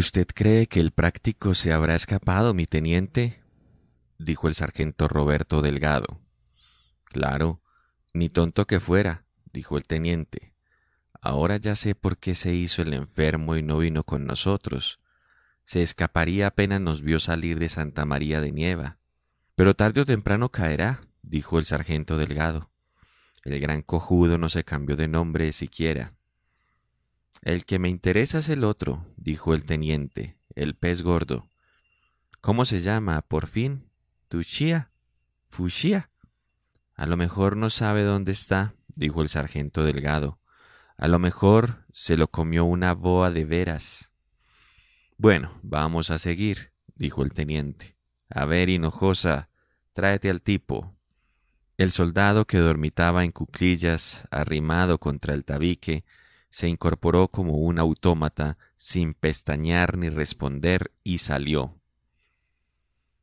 ¿Usted cree que el práctico se habrá escapado, mi teniente? dijo el sargento Roberto Delgado. Claro, ni tonto que fuera, dijo el teniente. Ahora ya sé por qué se hizo el enfermo y no vino con nosotros. Se escaparía apenas nos vio salir de Santa María de Nieva. Pero tarde o temprano caerá, dijo el sargento Delgado. El gran cojudo no se cambió de nombre siquiera. El que me interesa es el otro, dijo el teniente, el pez gordo. ¿Cómo se llama, por fin? ¿Tuchía? ¿Fuchía? A lo mejor no sabe dónde está, dijo el sargento delgado. A lo mejor se lo comió una boa de veras. Bueno, vamos a seguir, dijo el teniente. A ver, hinojosa, tráete al tipo. El soldado que dormitaba en cuclillas, arrimado contra el tabique, se incorporó como un autómata sin pestañear ni responder, y salió.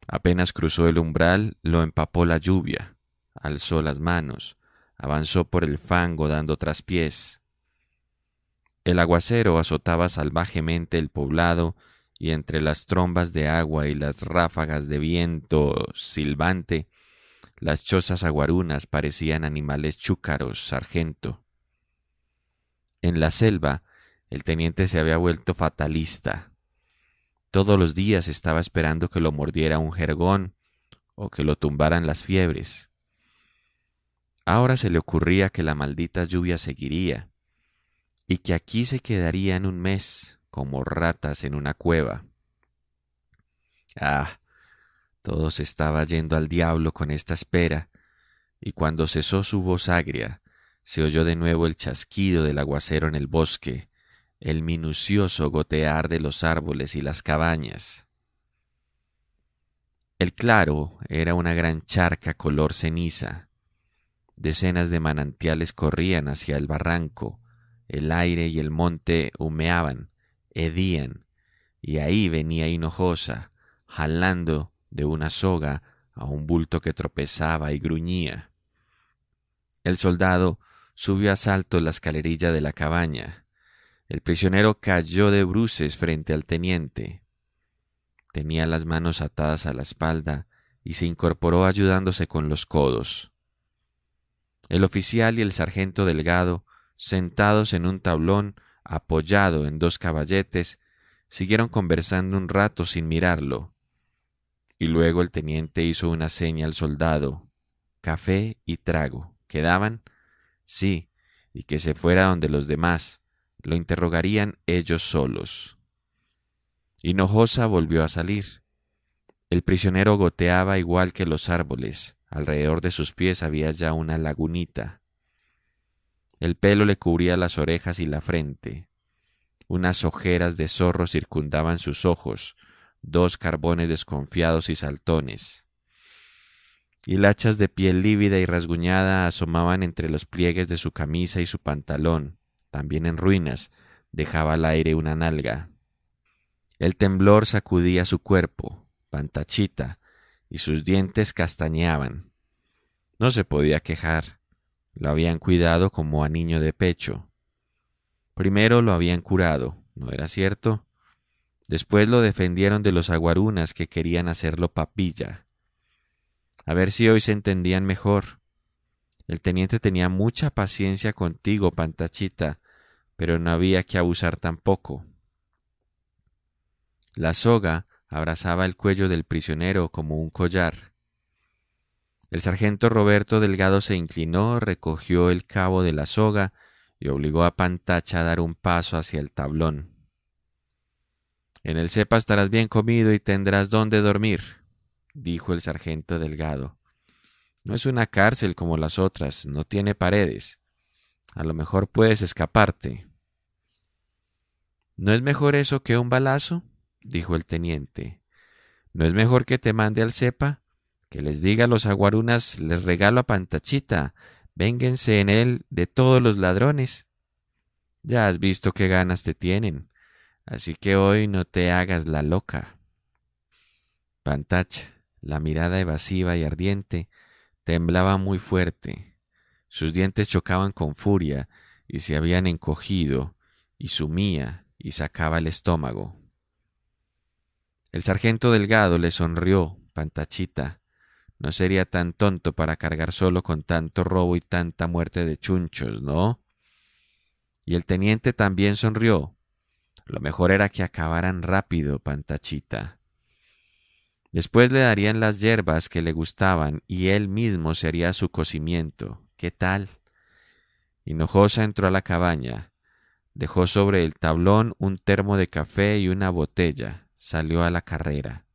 Apenas cruzó el umbral, lo empapó la lluvia, alzó las manos, avanzó por el fango dando traspiés. El aguacero azotaba salvajemente el poblado y entre las trombas de agua y las ráfagas de viento silbante, las chozas aguarunas parecían animales chúcaros, sargento. En la selva, el teniente se había vuelto fatalista. Todos los días estaba esperando que lo mordiera un jergón o que lo tumbaran las fiebres. Ahora se le ocurría que la maldita lluvia seguiría y que aquí se quedarían un mes como ratas en una cueva. Ah, todo se estaba yendo al diablo con esta espera, y cuando cesó su voz agria, se oyó de nuevo el chasquido del aguacero en el bosque, el minucioso gotear de los árboles y las cabañas. El claro era una gran charca color ceniza. Decenas de manantiales corrían hacia el barranco, el aire y el monte humeaban, hedían, y ahí venía Hinojosa, jalando de una soga a un bulto que tropezaba y gruñía. El soldado subió a salto la escalerilla de la cabaña. El prisionero cayó de bruces frente al teniente. Tenía las manos atadas a la espalda y se incorporó ayudándose con los codos. El oficial y el sargento delgado, sentados en un tablón apoyado en dos caballetes, siguieron conversando un rato sin mirarlo. Y luego el teniente hizo una seña al soldado. Café y trago. ¿Quedaban? Sí, y que se fuera donde los demás lo interrogarían ellos solos. Hinojosa volvió a salir. El prisionero goteaba igual que los árboles. Alrededor de sus pies había ya una lagunita. El pelo le cubría las orejas y la frente. Unas ojeras de zorro circundaban sus ojos, dos carbones desconfiados y saltones. Y Hilachas de piel lívida y rasguñada asomaban entre los pliegues de su camisa y su pantalón también en ruinas, dejaba al aire una nalga. El temblor sacudía su cuerpo, pantachita, y sus dientes castañeaban. No se podía quejar. Lo habían cuidado como a niño de pecho. Primero lo habían curado, ¿no era cierto? Después lo defendieron de los aguarunas que querían hacerlo papilla. A ver si hoy se entendían mejor. El teniente tenía mucha paciencia contigo, Pantachita, pero no había que abusar tampoco. La soga abrazaba el cuello del prisionero como un collar. El sargento Roberto Delgado se inclinó, recogió el cabo de la soga y obligó a Pantacha a dar un paso hacia el tablón. En el cepa estarás bien comido y tendrás dónde dormir, dijo el sargento Delgado. No es una cárcel como las otras, no tiene paredes. A lo mejor puedes escaparte. ¿No es mejor eso que un balazo? dijo el teniente. ¿No es mejor que te mande al cepa? Que les diga a los aguarunas, les regalo a Pantachita, vénganse en él de todos los ladrones. Ya has visto qué ganas te tienen, así que hoy no te hagas la loca. Pantacha, la mirada evasiva y ardiente, temblaba muy fuerte. Sus dientes chocaban con furia y se habían encogido, y sumía, y sacaba el estómago. El sargento Delgado le sonrió, Pantachita. No sería tan tonto para cargar solo con tanto robo y tanta muerte de chunchos, ¿no? Y el teniente también sonrió. Lo mejor era que acabaran rápido, Pantachita. Después le darían las hierbas que le gustaban y él mismo sería su cocimiento. ¿Qué tal? Hinojosa entró a la cabaña. Dejó sobre el tablón un termo de café y una botella. Salió a la carrera.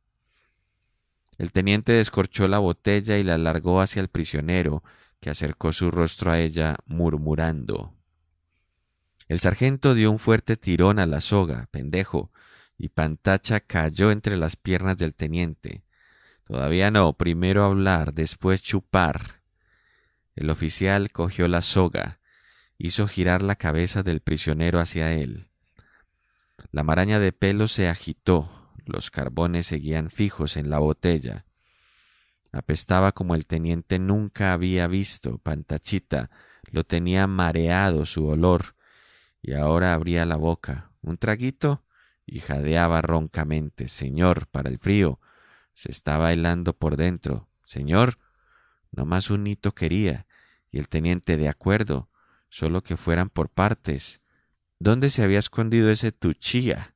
El teniente descorchó la botella y la largó hacia el prisionero, que acercó su rostro a ella, murmurando. El sargento dio un fuerte tirón a la soga, pendejo, y Pantacha cayó entre las piernas del teniente. Todavía no, primero hablar, después chupar. El oficial cogió la soga, hizo girar la cabeza del prisionero hacia él. La maraña de pelo se agitó, los carbones seguían fijos en la botella. Apestaba como el teniente nunca había visto, Pantachita, lo tenía mareado su olor, y ahora abría la boca, un traguito, y jadeaba roncamente, Señor, para el frío, se estaba helando por dentro, Señor, nomás un hito quería, y el teniente de acuerdo, solo que fueran por partes. ¿Dónde se había escondido ese Tuchía?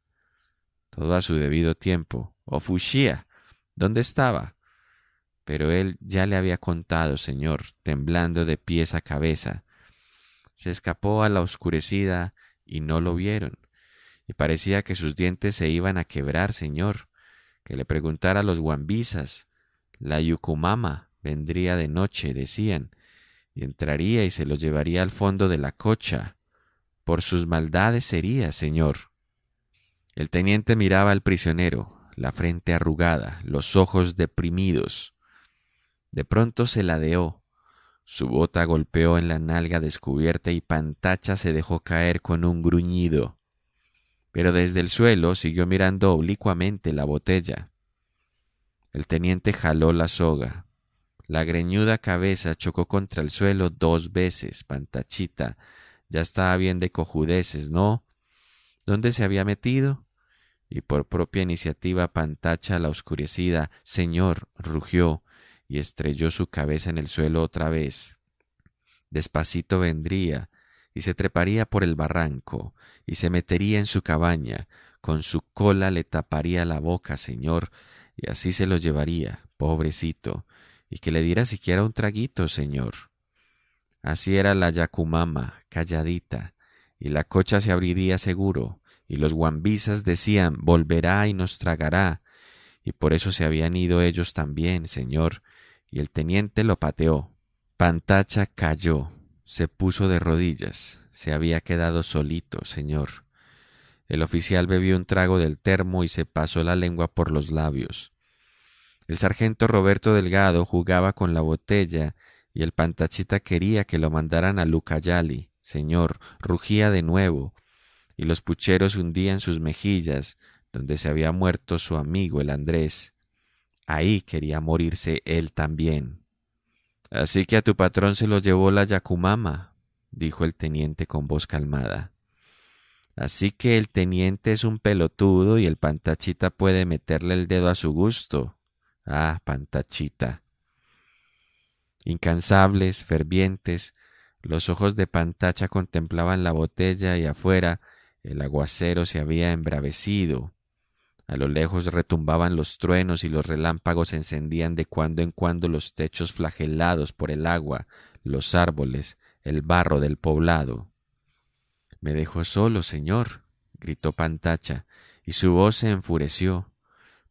Todo a su debido tiempo. ¿O Fuchía. ¿Dónde estaba? Pero él ya le había contado, señor, temblando de pies a cabeza. Se escapó a la oscurecida y no lo vieron. Y parecía que sus dientes se iban a quebrar, señor. Que le preguntara a los guambisas. La yucumama vendría de noche, decían y entraría y se los llevaría al fondo de la cocha. Por sus maldades sería, señor. El teniente miraba al prisionero, la frente arrugada, los ojos deprimidos. De pronto se ladeó. Su bota golpeó en la nalga descubierta y Pantacha se dejó caer con un gruñido. Pero desde el suelo siguió mirando oblicuamente la botella. El teniente jaló la soga, la greñuda cabeza chocó contra el suelo dos veces. Pantachita, ya estaba bien de cojudeces, ¿no? ¿Dónde se había metido? Y por propia iniciativa Pantacha la oscurecida, Señor, rugió y estrelló su cabeza en el suelo otra vez. Despacito vendría y se treparía por el barranco y se metería en su cabaña, con su cola le taparía la boca, Señor, y así se lo llevaría, pobrecito, y que le diera siquiera un traguito, señor. Así era la yacumama, calladita, y la cocha se abriría seguro, y los guambisas decían, volverá y nos tragará, y por eso se habían ido ellos también, señor, y el teniente lo pateó. Pantacha cayó, se puso de rodillas, se había quedado solito, señor. El oficial bebió un trago del termo y se pasó la lengua por los labios. El sargento Roberto Delgado jugaba con la botella y el pantachita quería que lo mandaran a Lucayali. Señor, rugía de nuevo, y los pucheros hundían sus mejillas, donde se había muerto su amigo el Andrés. Ahí quería morirse él también. Así que a tu patrón se lo llevó la Yacumama, dijo el teniente con voz calmada. Así que el teniente es un pelotudo y el pantachita puede meterle el dedo a su gusto. Ah, Pantachita. Incansables, fervientes, los ojos de Pantacha contemplaban la botella y afuera el aguacero se había embravecido. A lo lejos retumbaban los truenos y los relámpagos encendían de cuando en cuando los techos flagelados por el agua, los árboles, el barro del poblado. Me dejo solo, señor, gritó Pantacha, y su voz se enfureció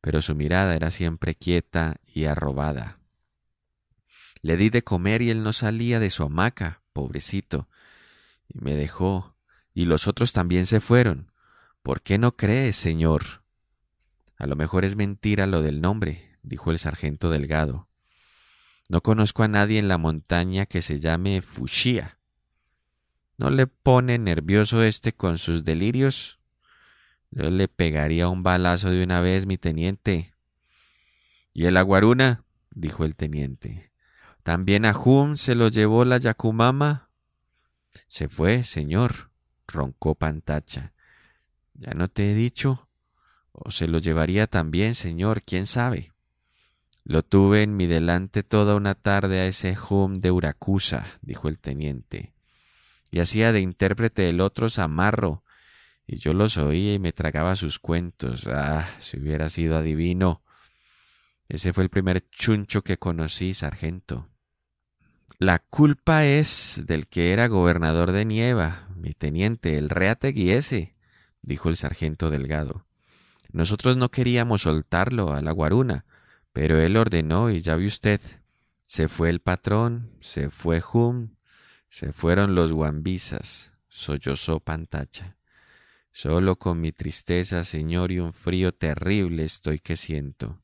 pero su mirada era siempre quieta y arrobada. Le di de comer y él no salía de su hamaca, pobrecito. Y me dejó, y los otros también se fueron. ¿Por qué no crees, señor? A lo mejor es mentira lo del nombre, dijo el sargento Delgado. No conozco a nadie en la montaña que se llame Fushia. ¿No le pone nervioso este con sus delirios? Yo le pegaría un balazo de una vez, mi teniente. ¿Y el aguaruna? dijo el teniente. ¿También a Hum se lo llevó la Yacumama? Se fue, señor, roncó Pantacha. ¿Ya no te he dicho? ¿O se lo llevaría también, señor? ¿Quién sabe? Lo tuve en mi delante toda una tarde a ese Hum de Uracusa, dijo el teniente, y hacía de intérprete el otro Samarro. Y yo los oía y me tragaba sus cuentos. Ah, si hubiera sido adivino. Ese fue el primer chuncho que conocí, sargento. La culpa es del que era gobernador de Nieva, mi teniente, el reateguiese, dijo el sargento Delgado. Nosotros no queríamos soltarlo a la guaruna, pero él ordenó y ya vi usted. Se fue el patrón, se fue Hum, se fueron los guambisas, sollozó Pantacha. Solo con mi tristeza, Señor, y un frío terrible estoy que siento.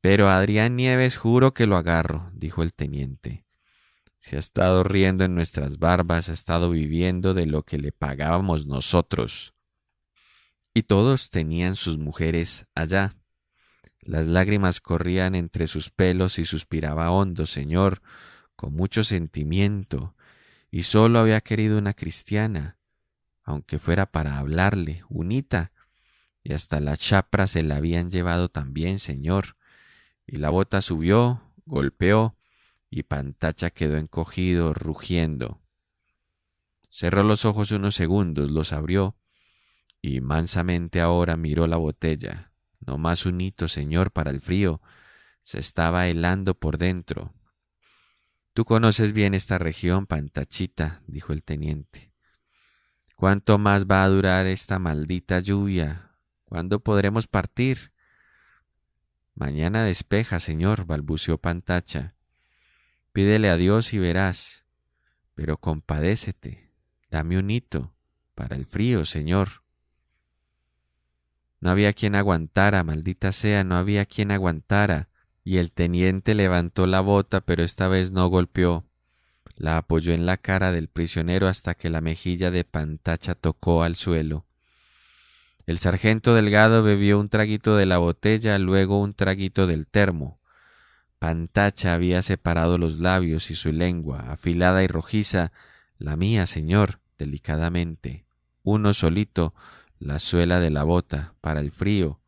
Pero Adrián Nieves juro que lo agarro, dijo el teniente. Se ha estado riendo en nuestras barbas, ha estado viviendo de lo que le pagábamos nosotros. Y todos tenían sus mujeres allá. Las lágrimas corrían entre sus pelos y suspiraba hondo, Señor, con mucho sentimiento, y solo había querido una cristiana, aunque fuera para hablarle, unita, y hasta la chapra se la habían llevado también, señor. Y la bota subió, golpeó, y Pantacha quedó encogido, rugiendo. Cerró los ojos unos segundos, los abrió, y mansamente ahora miró la botella. No más un hito, señor, para el frío. Se estaba helando por dentro. Tú conoces bien esta región, Pantachita, dijo el teniente. ¿Cuánto más va a durar esta maldita lluvia? ¿Cuándo podremos partir? Mañana despeja, señor, balbuceó Pantacha. Pídele a Dios y verás. Pero compadécete, dame un hito para el frío, señor. No había quien aguantara, maldita sea, no había quien aguantara. Y el teniente levantó la bota, pero esta vez no golpeó. La apoyó en la cara del prisionero hasta que la mejilla de Pantacha tocó al suelo. El sargento Delgado bebió un traguito de la botella, luego un traguito del termo. Pantacha había separado los labios y su lengua, afilada y rojiza, la mía, señor, delicadamente, uno solito, la suela de la bota, para el frío,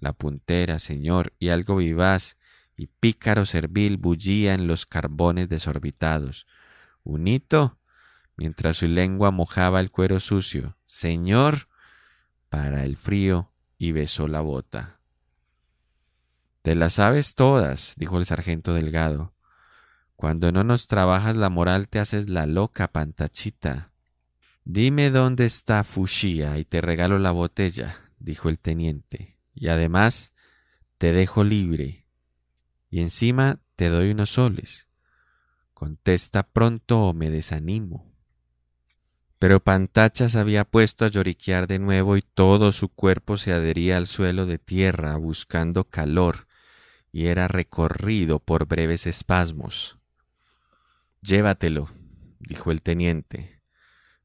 la puntera, señor, y algo vivaz y pícaro servil bullía en los carbones desorbitados un hito, mientras su lengua mojaba el cuero sucio. Señor, para el frío, y besó la bota. Te las sabes todas, dijo el sargento Delgado. Cuando no nos trabajas la moral te haces la loca, pantachita. Dime dónde está Fushia y te regalo la botella, dijo el teniente. Y además te dejo libre. Y encima te doy unos soles. Contesta pronto o me desanimo. Pero se había puesto a lloriquear de nuevo y todo su cuerpo se adhería al suelo de tierra buscando calor y era recorrido por breves espasmos. Llévatelo, dijo el teniente.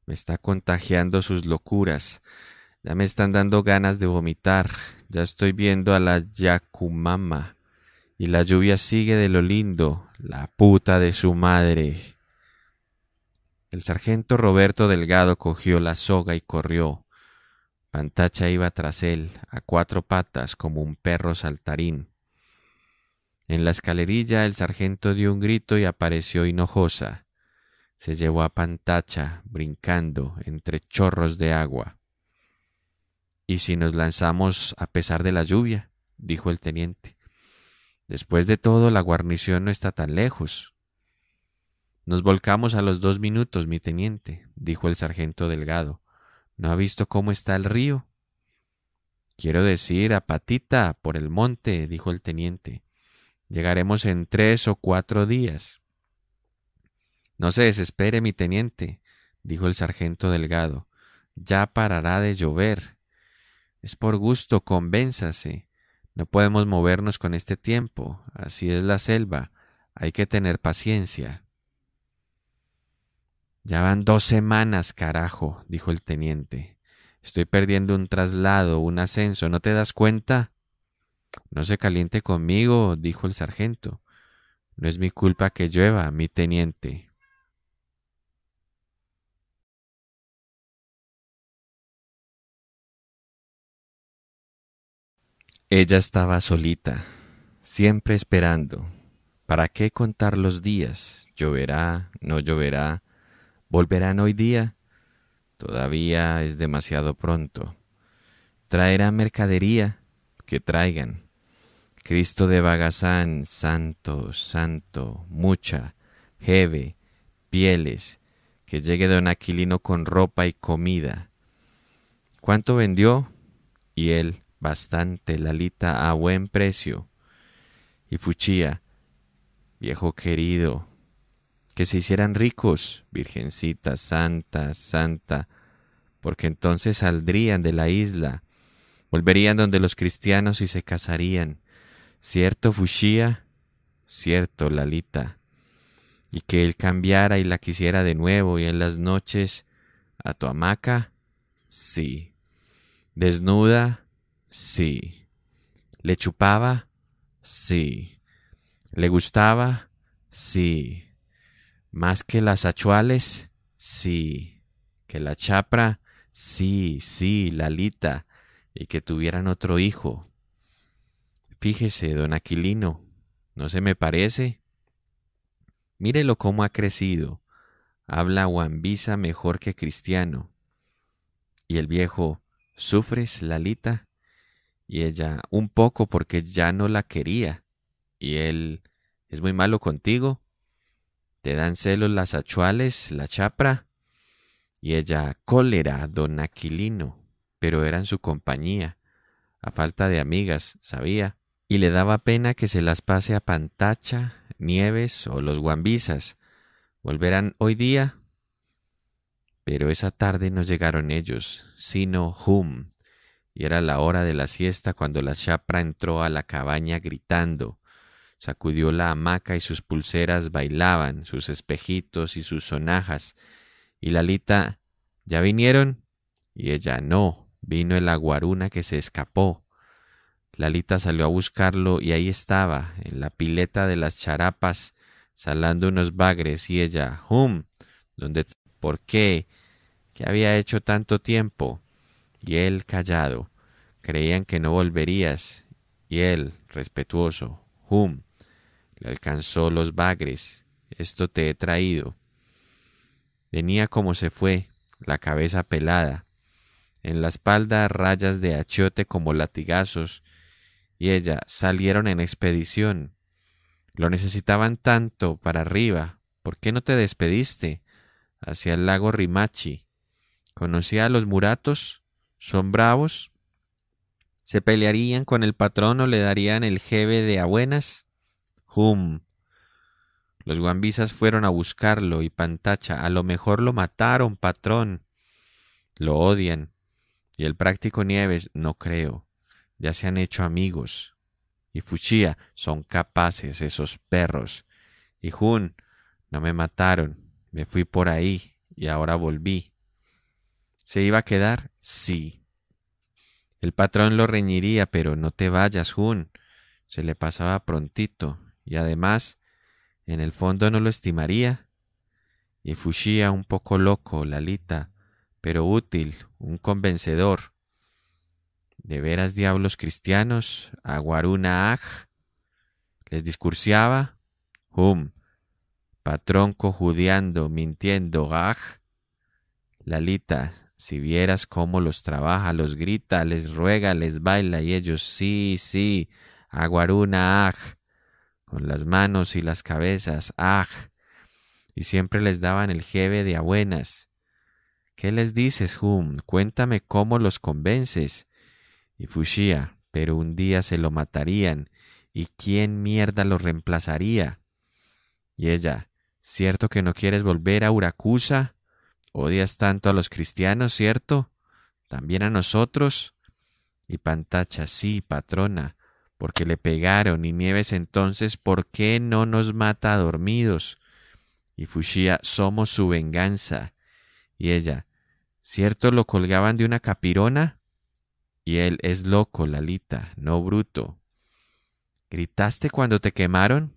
Me está contagiando sus locuras. Ya me están dando ganas de vomitar. Ya estoy viendo a la Yacumama y la lluvia sigue de lo lindo, la puta de su madre. El sargento Roberto Delgado cogió la soga y corrió. Pantacha iba tras él, a cuatro patas, como un perro saltarín. En la escalerilla el sargento dio un grito y apareció hinojosa. Se llevó a Pantacha, brincando, entre chorros de agua. ¿Y si nos lanzamos a pesar de la lluvia? dijo el teniente. Después de todo, la guarnición no está tan lejos. Nos volcamos a los dos minutos, mi teniente, dijo el sargento Delgado. ¿No ha visto cómo está el río? Quiero decir, a patita, por el monte, dijo el teniente. Llegaremos en tres o cuatro días. No se desespere, mi teniente, dijo el sargento Delgado. Ya parará de llover. Es por gusto, convénzase. No podemos movernos con este tiempo, así es la selva, hay que tener paciencia. Ya van dos semanas, carajo, dijo el teniente. Estoy perdiendo un traslado, un ascenso, ¿no te das cuenta? No se caliente conmigo, dijo el sargento. No es mi culpa que llueva, mi teniente. Ella estaba solita, siempre esperando. ¿Para qué contar los días? ¿Lloverá? ¿No lloverá? ¿Volverán hoy día? Todavía es demasiado pronto. ¿Traerá mercadería? Que traigan. Cristo de Bagazán, santo, santo, mucha, jeve, pieles, que llegue don Aquilino con ropa y comida. ¿Cuánto vendió? Y él, bastante Lalita a buen precio. Y Fuchía, viejo querido, que se hicieran ricos, Virgencita Santa, Santa, porque entonces saldrían de la isla, volverían donde los cristianos y se casarían. ¿Cierto, Fuchía? Cierto, Lalita. Y que él cambiara y la quisiera de nuevo y en las noches a tu hamaca. Sí. Desnuda, Sí. ¿Le chupaba? Sí. ¿Le gustaba? Sí. ¿Más que las achuales? Sí. ¿Que la chapra? Sí, sí, Lalita. Y que tuvieran otro hijo. Fíjese, don Aquilino, ¿no se me parece? Mírelo cómo ha crecido. Habla Wambisa mejor que Cristiano. Y el viejo, ¿sufres, Lalita? Y ella, un poco porque ya no la quería. Y él, es muy malo contigo. Te dan celos las achuales, la chapra. Y ella, cólera, don Aquilino. Pero eran su compañía. A falta de amigas, sabía. Y le daba pena que se las pase a Pantacha, Nieves o los Guambisas. ¿Volverán hoy día? Pero esa tarde no llegaron ellos, sino Hum, y era la hora de la siesta cuando la chapra entró a la cabaña gritando. Sacudió la hamaca y sus pulseras bailaban, sus espejitos y sus sonajas. Y Lalita, ¿ya vinieron? Y ella, no, vino el aguaruna que se escapó. Lalita salió a buscarlo y ahí estaba, en la pileta de las charapas, salando unos bagres, y ella, hum, ¿por qué? ¿Qué había hecho tanto tiempo? y él callado. Creían que no volverías, y él, respetuoso, hum, le alcanzó los bagres. Esto te he traído. Venía como se fue, la cabeza pelada, en la espalda rayas de achiote como latigazos, y ella salieron en expedición. Lo necesitaban tanto para arriba. ¿Por qué no te despediste? Hacia el lago Rimachi. ¿Conocía a los muratos? Son bravos, se pelearían con el patrón o le darían el jefe de abuenas. Hum. Los guambisas fueron a buscarlo y Pantacha, a lo mejor lo mataron, patrón. Lo odian. Y el práctico Nieves, no creo. Ya se han hecho amigos. Y Fuchía, son capaces esos perros. Y Jun, no me mataron. Me fui por ahí y ahora volví. ¿Se iba a quedar? Sí. El patrón lo reñiría, pero no te vayas, Jun. Se le pasaba prontito, y además, en el fondo no lo estimaría. Y fushía un poco loco, Lalita, pero útil, un convencedor. ¿De veras diablos cristianos? ¿Aguaruna aj? Les discursiaba. Hum. Patrón cojudeando, mintiendo, aj. Lalita, si vieras cómo los trabaja, los grita, les ruega, les baila y ellos sí, sí, aguaruna, aj, con las manos y las cabezas, aj, y siempre les daban el jefe de abuenas. ¿Qué les dices, Hum? Cuéntame cómo los convences. Y Fushia, pero un día se lo matarían, ¿y quién mierda lo reemplazaría? Y ella, ¿cierto que no quieres volver a Uracusa? Odias tanto a los cristianos, ¿cierto? También a nosotros. Y Pantacha, sí, patrona, porque le pegaron. Y Nieves entonces, ¿por qué no nos mata dormidos? Y Fushia, somos su venganza. Y ella, ¿cierto lo colgaban de una capirona? Y él, es loco, Lalita, no bruto. ¿Gritaste cuando te quemaron?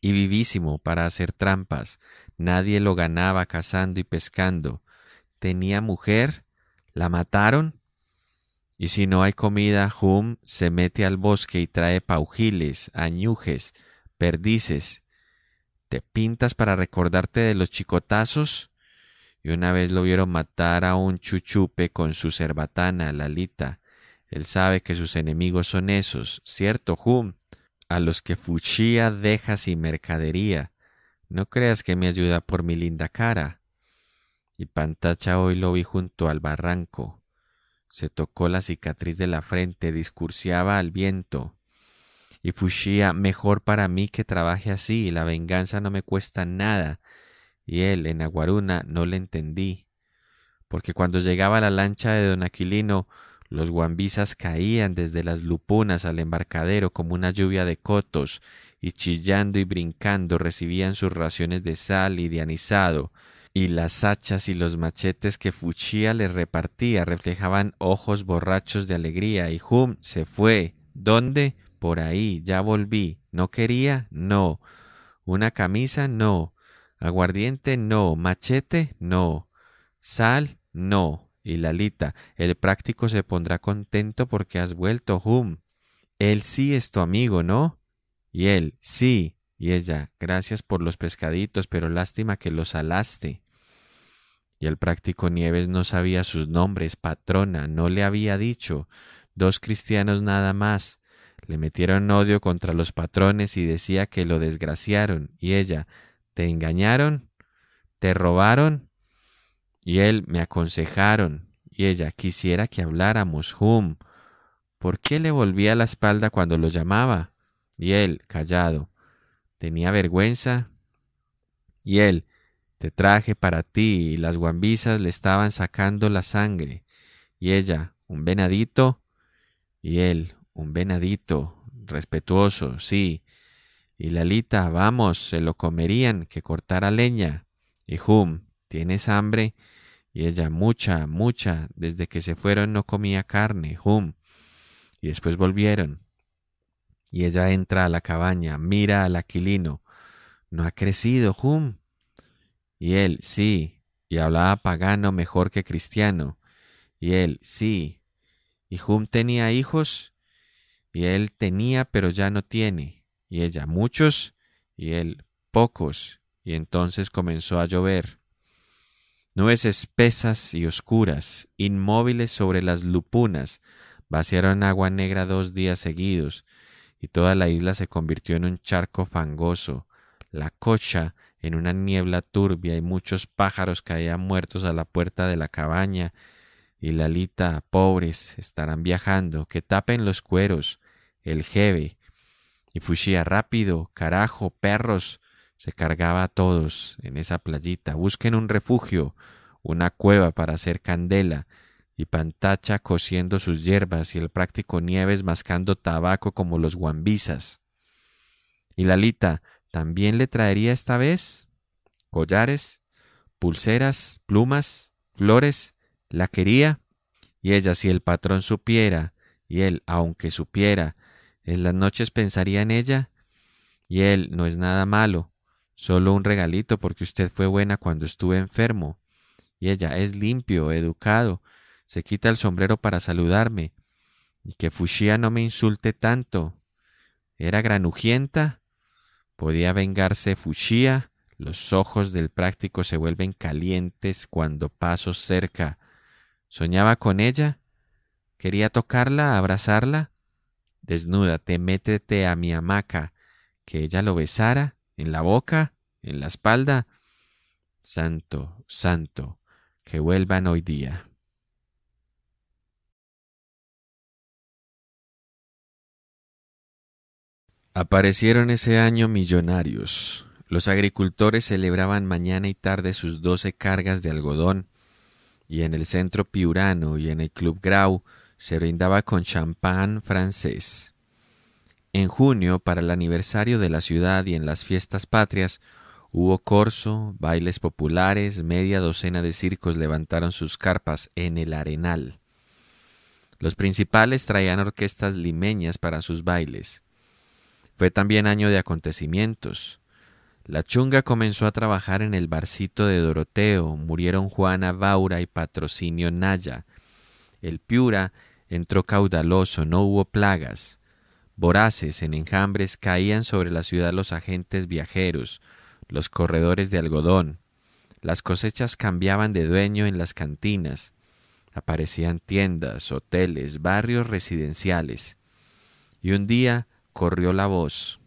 Y vivísimo para hacer trampas, Nadie lo ganaba cazando y pescando. Tenía mujer, la mataron. Y si no hay comida, Hum se mete al bosque y trae paujiles, añujes, perdices. Te pintas para recordarte de los chicotazos. Y una vez lo vieron matar a un chuchupe con su cerbatana, Lalita. Él sabe que sus enemigos son esos, ¿cierto, Hum? A los que Fuchía dejas y mercadería. No creas que me ayuda por mi linda cara. Y Pantacha hoy lo vi junto al barranco. Se tocó la cicatriz de la frente, discursiaba al viento. Y Fushia, mejor para mí que trabaje así, la venganza no me cuesta nada. Y él, en Aguaruna, no le entendí. Porque cuando llegaba la lancha de don Aquilino, los guambisas caían desde las lupunas al embarcadero como una lluvia de cotos, y chillando y brincando recibían sus raciones de sal y de anisado, y las hachas y los machetes que Fuchía les repartía reflejaban ojos borrachos de alegría, y Hum se fue. ¿Dónde? Por ahí, ya volví. ¿No quería? No. ¿Una camisa? No. ¿Aguardiente? No. ¿Machete? No. ¿Sal? No. Y Lalita, el práctico se pondrá contento porque has vuelto, Hum. Él sí es tu amigo, ¿no? Y él, sí. Y ella, gracias por los pescaditos, pero lástima que los alaste. Y el práctico Nieves no sabía sus nombres, patrona, no le había dicho. Dos cristianos nada más. Le metieron odio contra los patrones y decía que lo desgraciaron. Y ella, ¿te engañaron? ¿Te robaron? Y él, me aconsejaron. Y ella, quisiera que habláramos, Hum. ¿Por qué le volvía la espalda cuando lo llamaba? Y él, callado, tenía vergüenza. Y él, te traje para ti, y las guambisas le estaban sacando la sangre. Y ella, un venadito. Y él, un venadito, respetuoso, sí. Y Lalita, vamos, se lo comerían, que cortara leña. Y Hum, ¿tienes hambre? Y ella, mucha, mucha, desde que se fueron no comía carne, Hum. Y después volvieron, y ella entra a la cabaña, mira al aquilino. No ha crecido, Jum. Y él, sí. Y hablaba pagano mejor que cristiano. Y él, sí. Y Hum tenía hijos. Y él tenía, pero ya no tiene. Y ella, muchos. Y él, pocos. Y entonces comenzó a llover. Nubes espesas y oscuras, inmóviles sobre las lupunas, vaciaron agua negra dos días seguidos y toda la isla se convirtió en un charco fangoso, la cocha en una niebla turbia y muchos pájaros caían muertos a la puerta de la cabaña, y Lalita, pobres, estarán viajando, que tapen los cueros, el jeve. Y Fushia, rápido, carajo, perros, se cargaba a todos en esa playita. Busquen un refugio, una cueva para hacer candela, y Pantacha cosiendo sus hierbas y el práctico Nieves mascando tabaco como los guambisas. Y Lalita, ¿también le traería esta vez? Collares, pulseras, plumas, flores, la quería. Y ella, si el patrón supiera, y él, aunque supiera, en las noches pensaría en ella. Y él, no es nada malo, solo un regalito porque usted fue buena cuando estuve enfermo. Y ella, es limpio, educado, se quita el sombrero para saludarme, y que Fushia no me insulte tanto. Era granujienta. Podía vengarse Fushia. Los ojos del práctico se vuelven calientes cuando paso cerca. Soñaba con ella. Quería tocarla, abrazarla. Desnúdate, métete a mi hamaca. Que ella lo besara, en la boca, en la espalda. Santo, santo, que vuelvan hoy día. Aparecieron ese año millonarios. Los agricultores celebraban mañana y tarde sus doce cargas de algodón, y en el centro piurano y en el Club Grau se brindaba con champán francés. En junio, para el aniversario de la ciudad y en las fiestas patrias, hubo corso, bailes populares, media docena de circos levantaron sus carpas en el arenal. Los principales traían orquestas limeñas para sus bailes. Fue también año de acontecimientos. La chunga comenzó a trabajar en el barcito de Doroteo, murieron Juana Baura y Patrocinio Naya. El Piura entró caudaloso, no hubo plagas. Voraces en enjambres caían sobre la ciudad los agentes viajeros, los corredores de algodón. Las cosechas cambiaban de dueño en las cantinas. Aparecían tiendas, hoteles, barrios residenciales. Y un día corrió la voz.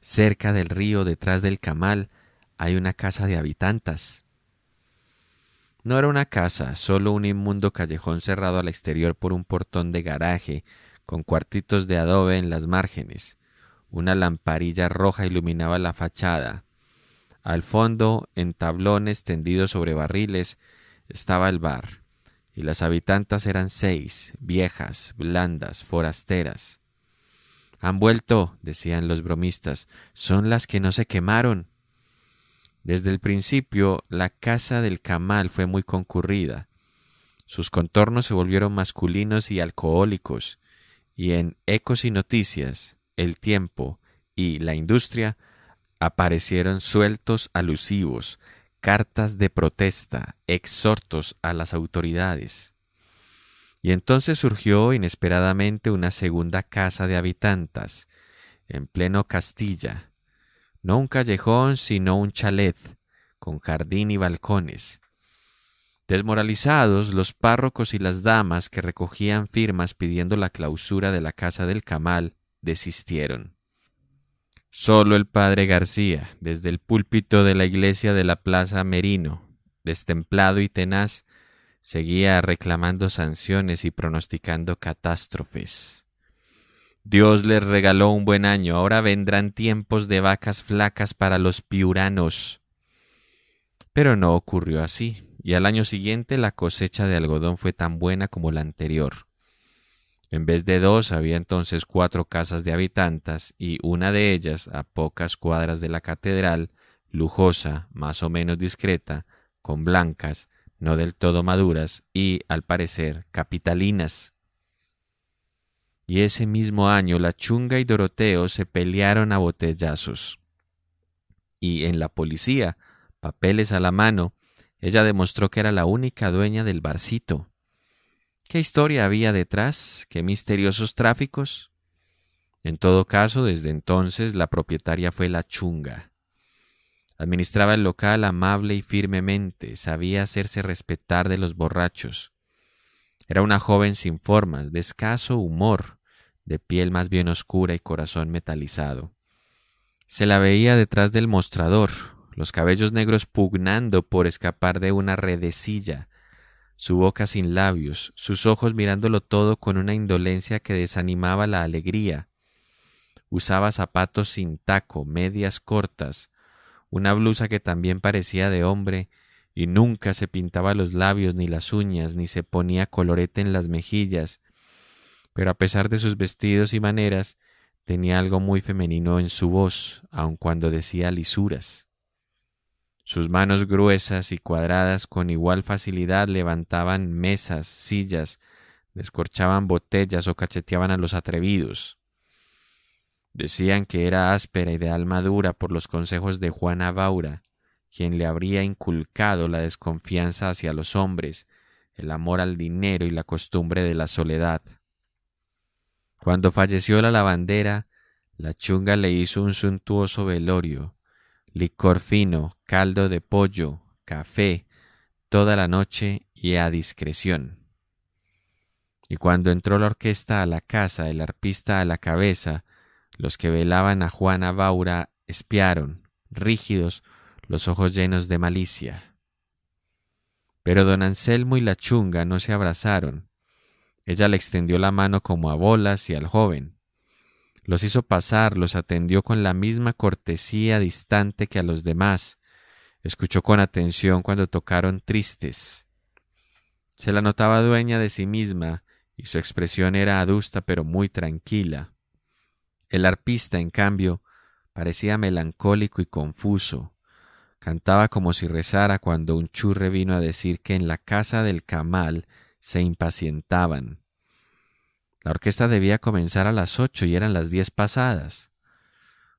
Cerca del río, detrás del camal, hay una casa de habitantes. No era una casa, solo un inmundo callejón cerrado al exterior por un portón de garaje, con cuartitos de adobe en las márgenes. Una lamparilla roja iluminaba la fachada. Al fondo, en tablones tendidos sobre barriles, estaba el bar, y las habitantes eran seis, viejas, blandas, forasteras. Han vuelto, decían los bromistas, son las que no se quemaron. Desde el principio, la casa del Camal fue muy concurrida. Sus contornos se volvieron masculinos y alcohólicos, y en Ecos y Noticias, El Tiempo y La Industria aparecieron sueltos alusivos, cartas de protesta, exhortos a las autoridades. Y entonces surgió inesperadamente una segunda casa de habitantes, en pleno Castilla. No un callejón, sino un chalet, con jardín y balcones. Desmoralizados, los párrocos y las damas que recogían firmas pidiendo la clausura de la casa del Camal desistieron. Solo el padre García, desde el púlpito de la iglesia de la Plaza Merino, destemplado y tenaz, seguía reclamando sanciones y pronosticando catástrofes. Dios les regaló un buen año, ahora vendrán tiempos de vacas flacas para los piuranos. Pero no ocurrió así, y al año siguiente la cosecha de algodón fue tan buena como la anterior. En vez de dos, había entonces cuatro casas de habitantes, y una de ellas, a pocas cuadras de la catedral, lujosa, más o menos discreta, con blancas, no del todo maduras y, al parecer, capitalinas. Y ese mismo año la Chunga y Doroteo se pelearon a botellazos. Y en la policía, papeles a la mano, ella demostró que era la única dueña del barcito. ¿Qué historia había detrás? ¿Qué misteriosos tráficos? En todo caso, desde entonces la propietaria fue la Chunga. Administraba el local amable y firmemente, sabía hacerse respetar de los borrachos. Era una joven sin formas, de escaso humor, de piel más bien oscura y corazón metalizado. Se la veía detrás del mostrador, los cabellos negros pugnando por escapar de una redecilla, su boca sin labios, sus ojos mirándolo todo con una indolencia que desanimaba la alegría. Usaba zapatos sin taco, medias cortas, una blusa que también parecía de hombre, y nunca se pintaba los labios ni las uñas, ni se ponía colorete en las mejillas, pero a pesar de sus vestidos y maneras, tenía algo muy femenino en su voz, aun cuando decía lisuras. Sus manos gruesas y cuadradas con igual facilidad levantaban mesas, sillas, descorchaban botellas o cacheteaban a los atrevidos. Decían que era áspera y de alma dura por los consejos de Juana Baura, quien le habría inculcado la desconfianza hacia los hombres, el amor al dinero y la costumbre de la soledad. Cuando falleció la lavandera, la chunga le hizo un suntuoso velorio, licor fino, caldo de pollo, café, toda la noche y a discreción. Y cuando entró la orquesta a la casa, el arpista a la cabeza, los que velaban a Juana Baura espiaron, rígidos, los ojos llenos de malicia. Pero don Anselmo y la chunga no se abrazaron. Ella le extendió la mano como a bolas y al joven. Los hizo pasar, los atendió con la misma cortesía distante que a los demás. Escuchó con atención cuando tocaron tristes. Se la notaba dueña de sí misma, y su expresión era adusta pero muy tranquila. El arpista, en cambio, parecía melancólico y confuso. Cantaba como si rezara cuando un churre vino a decir que en la casa del Camal se impacientaban. La orquesta debía comenzar a las ocho y eran las diez pasadas.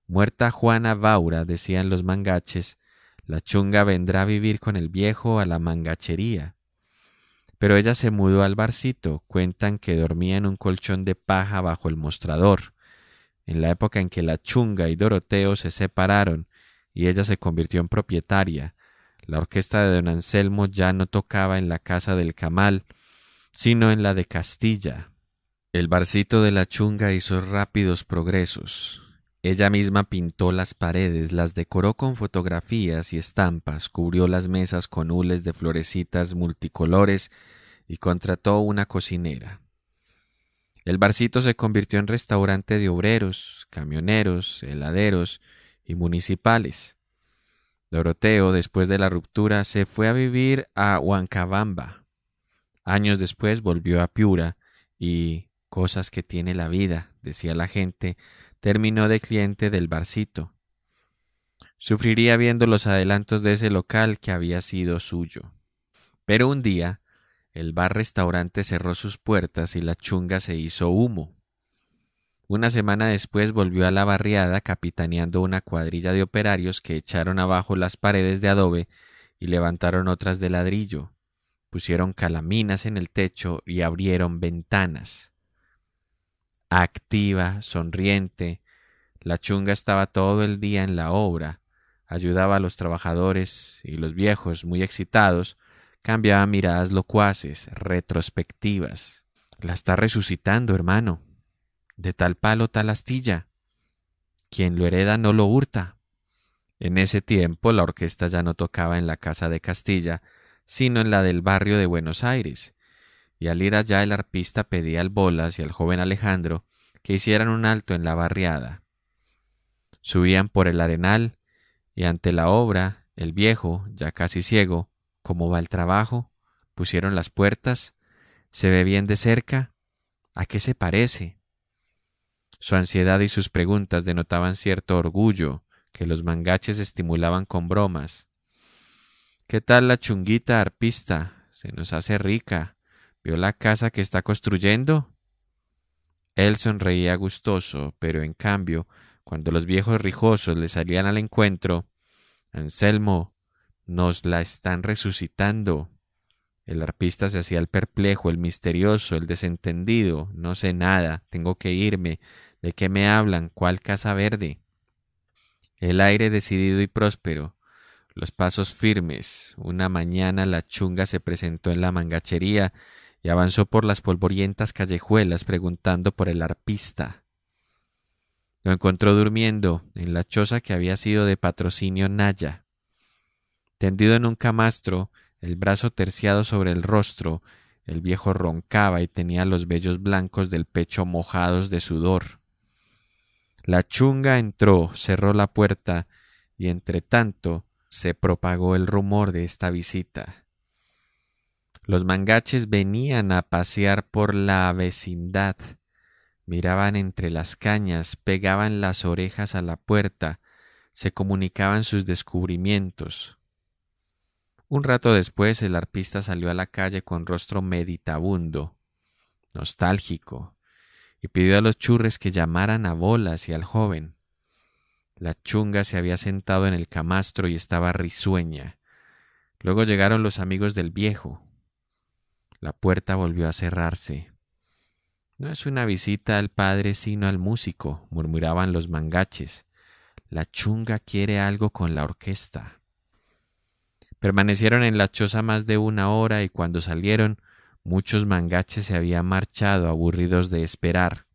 Muerta Juana Baura, decían los mangaches, la chunga vendrá a vivir con el viejo a la mangachería. Pero ella se mudó al barcito, cuentan que dormía en un colchón de paja bajo el mostrador en la época en que la Chunga y Doroteo se separaron y ella se convirtió en propietaria. La orquesta de don Anselmo ya no tocaba en la casa del Camal, sino en la de Castilla. El barcito de la Chunga hizo rápidos progresos. Ella misma pintó las paredes, las decoró con fotografías y estampas, cubrió las mesas con hules de florecitas multicolores y contrató una cocinera. El barcito se convirtió en restaurante de obreros, camioneros, heladeros y municipales. Doroteo, después de la ruptura, se fue a vivir a Huancabamba. Años después volvió a Piura y cosas que tiene la vida, decía la gente, terminó de cliente del barcito. Sufriría viendo los adelantos de ese local que había sido suyo. Pero un día, el bar-restaurante cerró sus puertas y la chunga se hizo humo. Una semana después volvió a la barriada capitaneando una cuadrilla de operarios que echaron abajo las paredes de adobe y levantaron otras de ladrillo, pusieron calaminas en el techo y abrieron ventanas. Activa, sonriente, la chunga estaba todo el día en la obra, ayudaba a los trabajadores y los viejos, muy excitados, cambiaba miradas locuaces, retrospectivas. La está resucitando, hermano. De tal palo, tal astilla. Quien lo hereda no lo hurta. En ese tiempo la orquesta ya no tocaba en la Casa de Castilla, sino en la del barrio de Buenos Aires, y al ir allá el arpista pedía al Bolas y al joven Alejandro que hicieran un alto en la barriada. Subían por el arenal, y ante la obra, el viejo, ya casi ciego, cómo va el trabajo, pusieron las puertas, se ve bien de cerca, ¿a qué se parece? Su ansiedad y sus preguntas denotaban cierto orgullo que los mangaches estimulaban con bromas. ¿Qué tal la chunguita arpista? Se nos hace rica. ¿Vio la casa que está construyendo? Él sonreía gustoso, pero en cambio, cuando los viejos rijosos le salían al encuentro, Anselmo, nos la están resucitando. El arpista se hacía el perplejo, el misterioso, el desentendido. No sé nada, tengo que irme. ¿De qué me hablan? ¿Cuál casa verde? El aire decidido y próspero, los pasos firmes. Una mañana la chunga se presentó en la mangachería y avanzó por las polvorientas callejuelas preguntando por el arpista. Lo encontró durmiendo en la choza que había sido de patrocinio Naya. Tendido en un camastro, el brazo terciado sobre el rostro, el viejo roncaba y tenía los vellos blancos del pecho mojados de sudor. La chunga entró, cerró la puerta y entre tanto se propagó el rumor de esta visita. Los mangaches venían a pasear por la vecindad, miraban entre las cañas, pegaban las orejas a la puerta, se comunicaban sus descubrimientos. Un rato después el arpista salió a la calle con rostro meditabundo, nostálgico, y pidió a los churres que llamaran a bolas y al joven. La chunga se había sentado en el camastro y estaba risueña. Luego llegaron los amigos del viejo. La puerta volvió a cerrarse. No es una visita al padre sino al músico, murmuraban los mangaches. La chunga quiere algo con la orquesta. Permanecieron en la choza más de una hora y cuando salieron, muchos mangaches se habían marchado aburridos de esperar.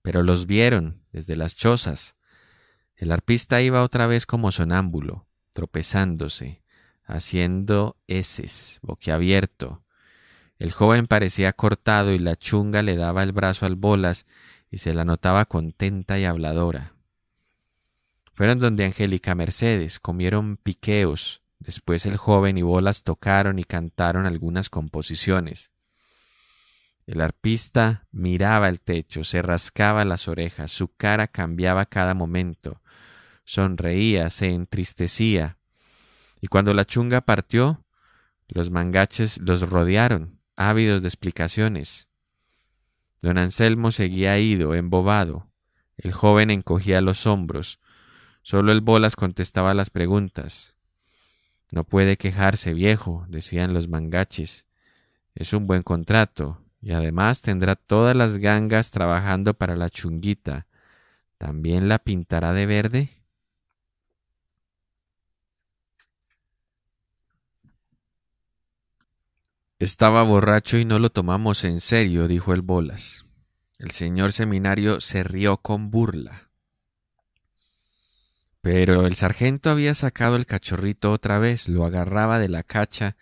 Pero los vieron desde las chozas. El arpista iba otra vez como sonámbulo, tropezándose, haciendo heces, boquiabierto. El joven parecía cortado y la chunga le daba el brazo al bolas y se la notaba contenta y habladora. Fueron donde Angélica Mercedes, comieron piqueos, Después el joven y Bolas tocaron y cantaron algunas composiciones. El arpista miraba el techo, se rascaba las orejas, su cara cambiaba cada momento, sonreía, se entristecía. Y cuando la chunga partió, los mangaches los rodearon, ávidos de explicaciones. Don Anselmo seguía ido, embobado. El joven encogía los hombros. Solo el bolas contestaba las preguntas. No puede quejarse viejo, decían los mangaches. Es un buen contrato, y además tendrá todas las gangas trabajando para la chunguita. ¿También la pintará de verde? Estaba borracho y no lo tomamos en serio, dijo el Bolas. El señor seminario se rió con burla. Pero el sargento había sacado el cachorrito otra vez, lo agarraba de la cacha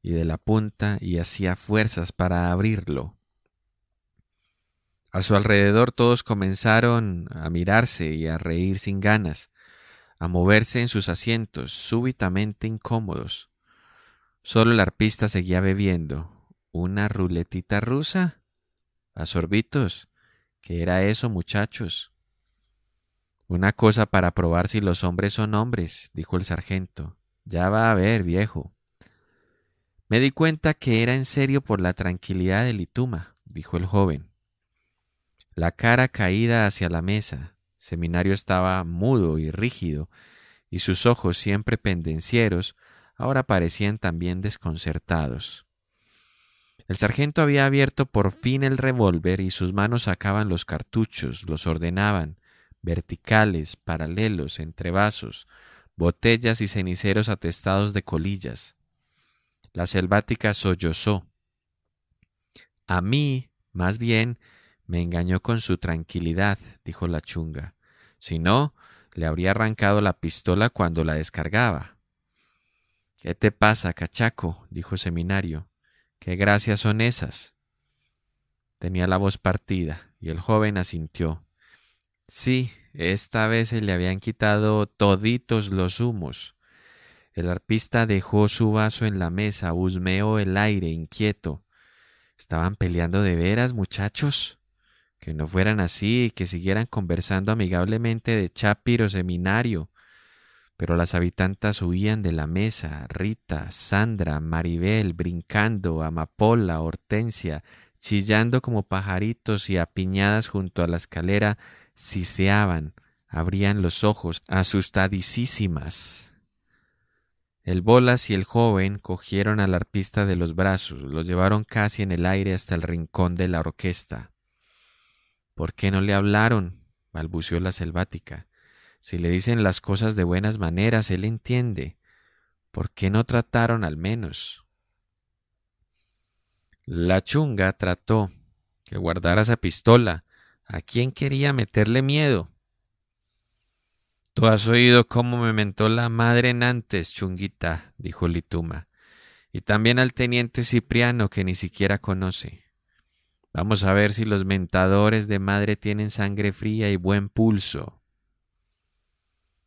y de la punta y hacía fuerzas para abrirlo. A su alrededor todos comenzaron a mirarse y a reír sin ganas, a moverse en sus asientos, súbitamente incómodos. Solo el arpista seguía bebiendo. ¿Una ruletita rusa? ¿A sorbitos? ¿Qué era eso, muchachos? Una cosa para probar si los hombres son hombres, dijo el sargento. Ya va a ver, viejo. Me di cuenta que era en serio por la tranquilidad de Lituma, dijo el joven. La cara caída hacia la mesa, Seminario estaba mudo y rígido, y sus ojos siempre pendencieros ahora parecían también desconcertados. El sargento había abierto por fin el revólver y sus manos sacaban los cartuchos, los ordenaban, verticales, paralelos, entre vasos, botellas y ceniceros atestados de colillas. La selvática sollozó. A mí, más bien, me engañó con su tranquilidad, dijo la chunga. Si no, le habría arrancado la pistola cuando la descargaba. ¿Qué te pasa, cachaco? dijo Seminario. ¿Qué gracias son esas? Tenía la voz partida, y el joven asintió. Sí, esta vez se le habían quitado toditos los humos. El arpista dejó su vaso en la mesa, husmeó el aire, inquieto. ¿Estaban peleando de veras, muchachos? Que no fueran así, que siguieran conversando amigablemente de chapiro seminario. Pero las habitantas huían de la mesa, Rita, Sandra, Maribel, brincando, Amapola, Hortensia, chillando como pajaritos y apiñadas junto a la escalera, siseaban, abrían los ojos, asustadísimas. El Bolas y el joven cogieron al arpista de los brazos, los llevaron casi en el aire hasta el rincón de la orquesta. ¿Por qué no le hablaron? balbució la selvática. Si le dicen las cosas de buenas maneras, él entiende. ¿Por qué no trataron al menos? La chunga trató que guardara esa pistola, ¿A quién quería meterle miedo? Tú has oído cómo me mentó la madre en antes, chunguita, dijo Lituma, y también al teniente Cipriano que ni siquiera conoce. Vamos a ver si los mentadores de madre tienen sangre fría y buen pulso.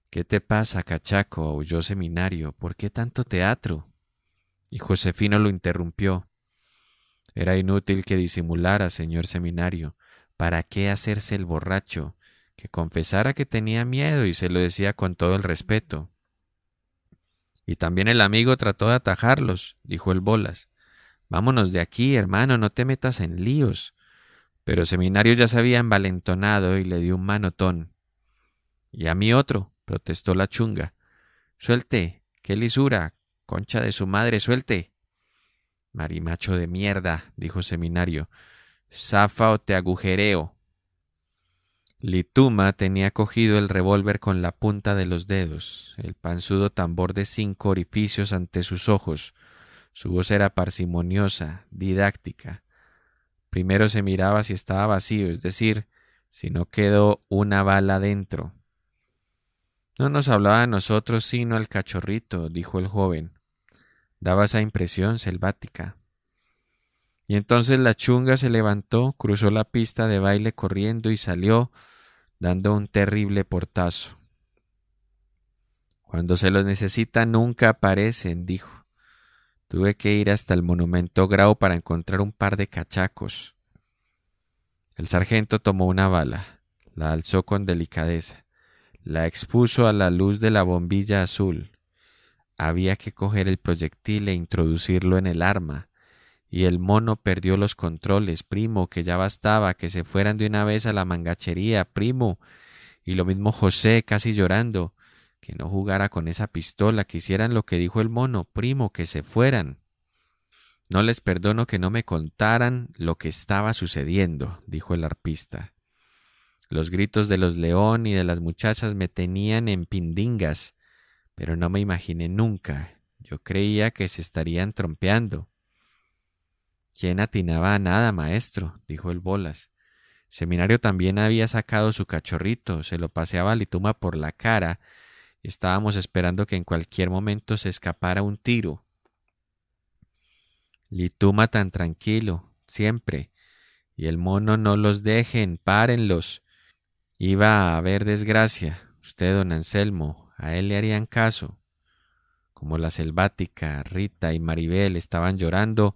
¿Qué te pasa, cachaco? —huyó Seminario. ¿Por qué tanto teatro? Y Josefino lo interrumpió. Era inútil que disimulara, señor Seminario. ¿Para qué hacerse el borracho? que confesara que tenía miedo y se lo decía con todo el respeto. Y también el amigo trató de atajarlos, dijo el Bolas. Vámonos de aquí, hermano, no te metas en líos. Pero Seminario ya se había envalentonado y le dio un manotón. Y a mí otro, protestó la chunga. Suelte, qué lisura, concha de su madre, suelte. Marimacho de mierda, dijo Seminario. Zafa o te agujereo. Lituma tenía cogido el revólver con la punta de los dedos, el panzudo tambor de cinco orificios ante sus ojos. Su voz era parsimoniosa, didáctica. Primero se miraba si estaba vacío, es decir, si no quedó una bala dentro. No nos hablaba a nosotros sino al cachorrito, dijo el joven. Daba esa impresión selvática. Y entonces la chunga se levantó, cruzó la pista de baile corriendo y salió dando un terrible portazo. Cuando se los necesita nunca aparecen, dijo. Tuve que ir hasta el monumento Grau para encontrar un par de cachacos. El sargento tomó una bala, la alzó con delicadeza, la expuso a la luz de la bombilla azul. Había que coger el proyectil e introducirlo en el arma y el mono perdió los controles, primo, que ya bastaba que se fueran de una vez a la mangachería, primo. Y lo mismo José, casi llorando, que no jugara con esa pistola, que hicieran lo que dijo el mono, primo, que se fueran. No les perdono que no me contaran lo que estaba sucediendo, dijo el arpista. Los gritos de los león y de las muchachas me tenían en pindingas, pero no me imaginé nunca. Yo creía que se estarían trompeando. ¿Quién atinaba a nada, maestro? dijo el Bolas. Seminario también había sacado su cachorrito, se lo paseaba a Lituma por la cara. Estábamos esperando que en cualquier momento se escapara un tiro. Lituma tan tranquilo, siempre. Y el mono no los dejen, párenlos. Iba a haber desgracia. Usted, don Anselmo, a él le harían caso. Como la selvática, Rita y Maribel estaban llorando,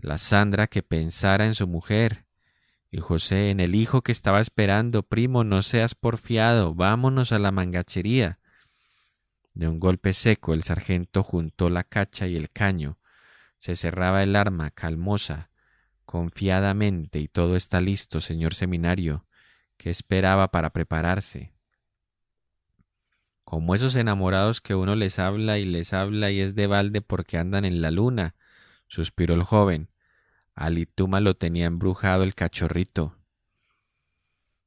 la Sandra que pensara en su mujer. Y José, en el hijo que estaba esperando, primo, no seas porfiado, vámonos a la mangachería. De un golpe seco el sargento juntó la cacha y el caño. Se cerraba el arma, calmosa, confiadamente, y todo está listo, señor seminario, que esperaba para prepararse. Como esos enamorados que uno les habla y les habla y es de balde porque andan en la luna, suspiró el joven. Alituma lo tenía embrujado el cachorrito.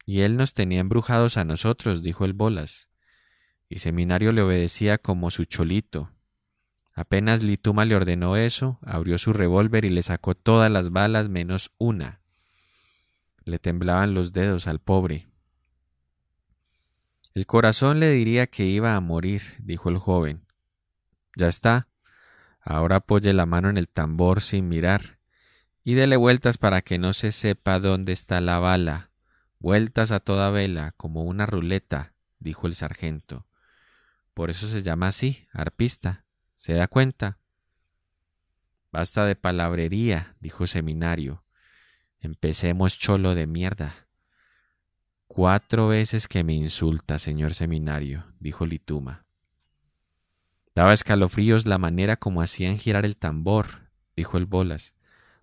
Y él nos tenía embrujados a nosotros, dijo el Bolas. Y Seminario le obedecía como su cholito. Apenas Lituma le ordenó eso, abrió su revólver y le sacó todas las balas menos una. Le temblaban los dedos al pobre. El corazón le diría que iba a morir, dijo el joven. Ya está, Ahora apoye la mano en el tambor sin mirar y dele vueltas para que no se sepa dónde está la bala. Vueltas a toda vela, como una ruleta, dijo el sargento. Por eso se llama así, arpista. ¿Se da cuenta? Basta de palabrería, dijo Seminario. Empecemos cholo de mierda. Cuatro veces que me insulta, señor Seminario, dijo Lituma. Daba escalofríos la manera como hacían girar el tambor, dijo el Bolas.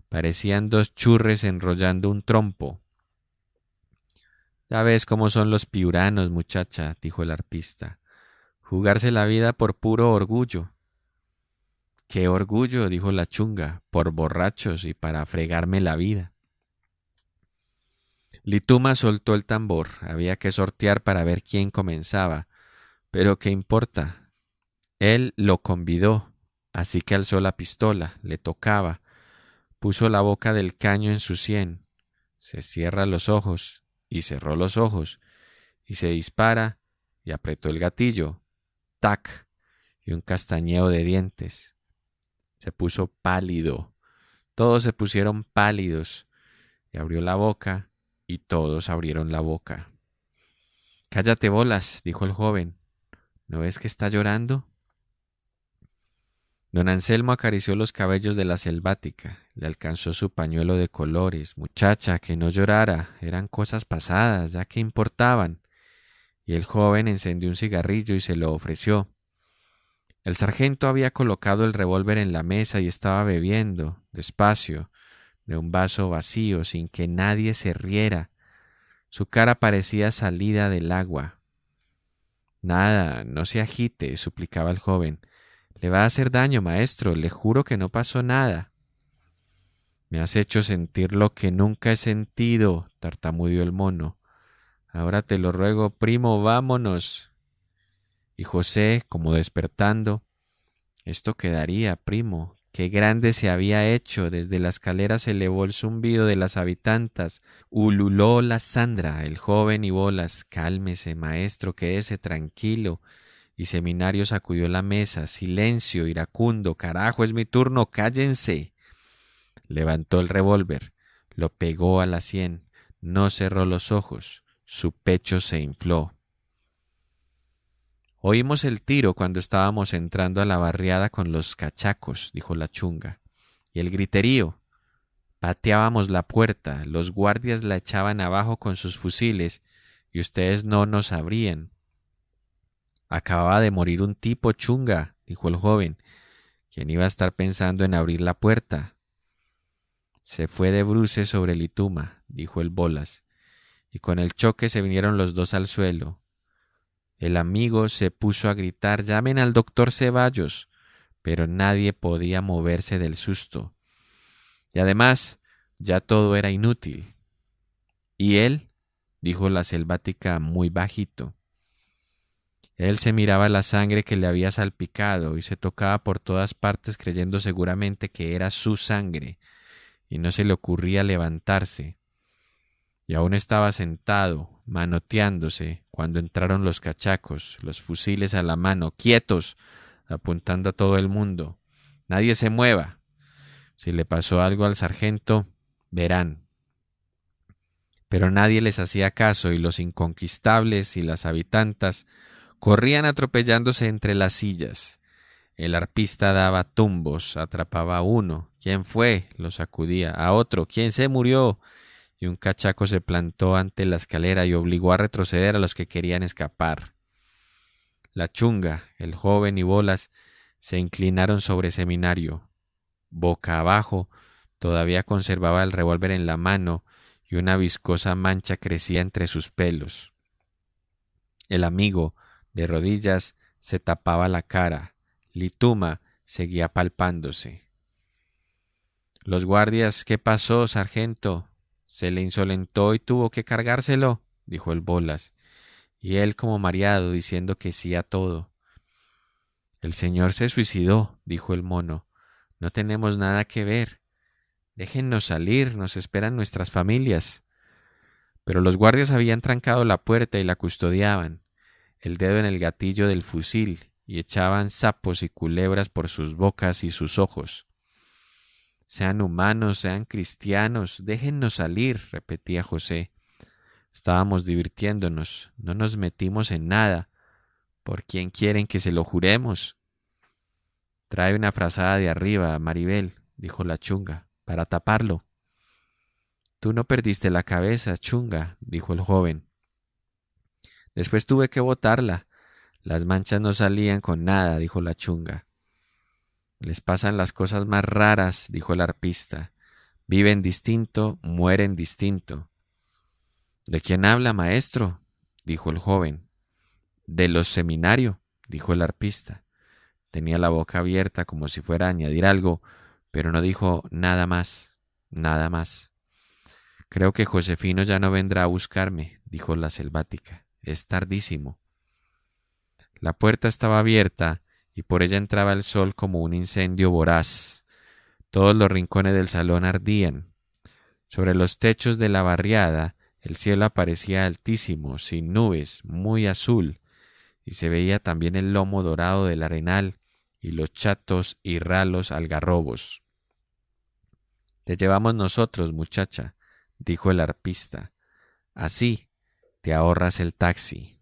Parecían dos churres enrollando un trompo. Ya ves cómo son los piuranos, muchacha, dijo el arpista. Jugarse la vida por puro orgullo. Qué orgullo, dijo la chunga, por borrachos y para fregarme la vida. Lituma soltó el tambor. Había que sortear para ver quién comenzaba. Pero qué importa, él lo convidó, así que alzó la pistola, le tocaba, puso la boca del caño en su sien, se cierra los ojos, y cerró los ojos, y se dispara, y apretó el gatillo, tac, y un castañeo de dientes. Se puso pálido, todos se pusieron pálidos, y abrió la boca, y todos abrieron la boca. Cállate bolas, dijo el joven. ¿No ves que está llorando? Don Anselmo acarició los cabellos de la selvática, le alcanzó su pañuelo de colores. Muchacha, que no llorara, eran cosas pasadas, ya que importaban. Y el joven encendió un cigarrillo y se lo ofreció. El sargento había colocado el revólver en la mesa y estaba bebiendo, despacio, de un vaso vacío, sin que nadie se riera. Su cara parecía salida del agua. Nada, no se agite, suplicaba el joven. Le va a hacer daño, maestro, le juro que no pasó nada. Me has hecho sentir lo que nunca he sentido, tartamudeó el mono. Ahora te lo ruego, primo, vámonos. Y José, como despertando, esto quedaría, primo. Qué grande se había hecho. Desde la escalera se elevó el zumbido de las habitantas. Ululó la Sandra, el joven y bolas. Cálmese, maestro, quédese tranquilo. Y Seminario sacudió la mesa. Silencio, iracundo, carajo, es mi turno, cállense. Levantó el revólver, lo pegó a la sien, no cerró los ojos, su pecho se infló. Oímos el tiro cuando estábamos entrando a la barriada con los cachacos, dijo la chunga, y el griterío. Pateábamos la puerta, los guardias la echaban abajo con sus fusiles, y ustedes no nos abrían. Acababa de morir un tipo chunga, dijo el joven, quien iba a estar pensando en abrir la puerta. Se fue de bruces sobre el Ituma, dijo el Bolas, y con el choque se vinieron los dos al suelo. El amigo se puso a gritar llamen al doctor Ceballos, pero nadie podía moverse del susto. Y además, ya todo era inútil. ¿Y él? dijo la selvática muy bajito. Él se miraba la sangre que le había salpicado y se tocaba por todas partes creyendo seguramente que era su sangre, y no se le ocurría levantarse. Y aún estaba sentado, manoteándose, cuando entraron los cachacos, los fusiles a la mano, quietos, apuntando a todo el mundo. Nadie se mueva. Si le pasó algo al sargento, verán. Pero nadie les hacía caso y los inconquistables y las habitantas Corrían atropellándose entre las sillas. El arpista daba tumbos, atrapaba a uno. ¿Quién fue? lo sacudía. A otro. ¿Quién se murió? Y un cachaco se plantó ante la escalera y obligó a retroceder a los que querían escapar. La chunga, el joven y Bolas se inclinaron sobre Seminario. Boca abajo, todavía conservaba el revólver en la mano y una viscosa mancha crecía entre sus pelos. El amigo, de rodillas se tapaba la cara. Lituma seguía palpándose. Los guardias, ¿qué pasó, sargento? Se le insolentó y tuvo que cargárselo, dijo el Bolas, y él como mareado diciendo que sí a todo. El señor se suicidó, dijo el mono. No tenemos nada que ver. Déjennos salir, nos esperan nuestras familias. Pero los guardias habían trancado la puerta y la custodiaban el dedo en el gatillo del fusil y echaban sapos y culebras por sus bocas y sus ojos. Sean humanos, sean cristianos, déjennos salir, repetía José. Estábamos divirtiéndonos, no nos metimos en nada. ¿Por quién quieren que se lo juremos? Trae una frazada de arriba, Maribel, dijo la chunga, para taparlo. Tú no perdiste la cabeza, chunga, dijo el joven. Después tuve que botarla. Las manchas no salían con nada, dijo la chunga. Les pasan las cosas más raras, dijo el arpista. Viven distinto, mueren distinto. ¿De quién habla, maestro? dijo el joven. De los seminario, dijo el arpista. Tenía la boca abierta como si fuera a añadir algo, pero no dijo nada más, nada más. Creo que Josefino ya no vendrá a buscarme, dijo la selvática es tardísimo. La puerta estaba abierta y por ella entraba el sol como un incendio voraz. Todos los rincones del salón ardían. Sobre los techos de la barriada el cielo aparecía altísimo, sin nubes, muy azul, y se veía también el lomo dorado del arenal y los chatos y ralos algarrobos. Te llevamos nosotros, muchacha, dijo el arpista. Así, te ahorras el taxi.